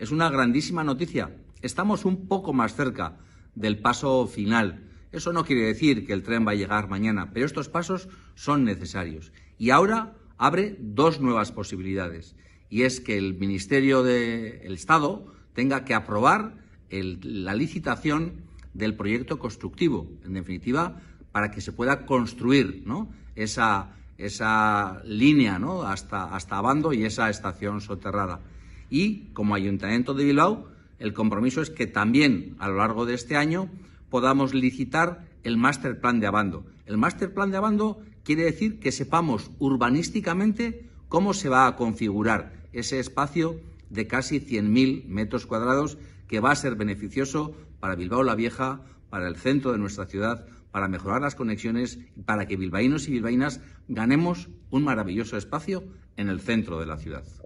Es una grandísima noticia. Estamos un poco más cerca del paso final. Eso no quiere decir que el tren va a llegar mañana, pero estos pasos son necesarios. Y ahora abre dos nuevas posibilidades. Y es que el Ministerio del Estado tenga que aprobar la licitación del proyecto constructivo, en definitiva, para que se pueda construir esa, línea hasta, hasta Abando y esa estación soterrada y como Ayuntamiento de Bilbao el compromiso es que también a lo largo de este año podamos licitar el Master plan de abando. El Master plan de abando quiere decir que sepamos urbanísticamente cómo se va a configurar ese espacio de casi 100.000 metros cuadrados que va a ser beneficioso para Bilbao la Vieja, para el centro de nuestra ciudad, para mejorar las conexiones y para que bilbaínos y bilbaínas ganemos un maravilloso espacio en el centro de la ciudad.